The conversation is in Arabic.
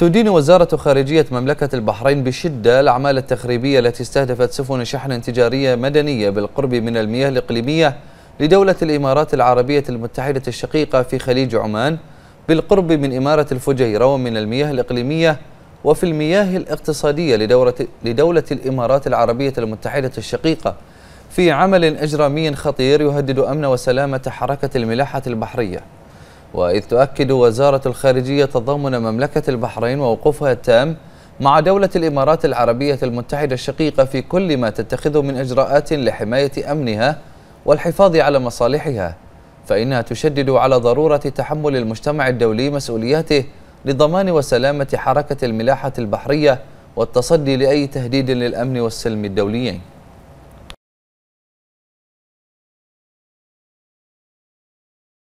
تدين وزارة خارجية مملكة البحرين بشدة الأعمال التخريبية التي استهدفت سفن شحن تجارية مدنية بالقرب من المياه الإقليمية لدولة الإمارات العربية المتحدة الشقيقة في خليج عمان بالقرب من إمارة الفجيرة ومن المياه الإقليمية وفي المياه الاقتصادية لدورة لدولة الإمارات العربية المتحدة الشقيقة في عمل إجرامي خطير يهدد أمن وسلامة حركة الملاحة البحرية وإذ تؤكد وزارة الخارجية تضامن مملكة البحرين ووقوفها التام مع دولة الإمارات العربية المتحدة الشقيقة في كل ما تتخذه من إجراءات لحماية أمنها والحفاظ على مصالحها فإنها تشدد على ضرورة تحمل المجتمع الدولي مسؤولياته لضمان وسلامة حركة الملاحة البحرية والتصدي لأي تهديد للأمن والسلم الدوليين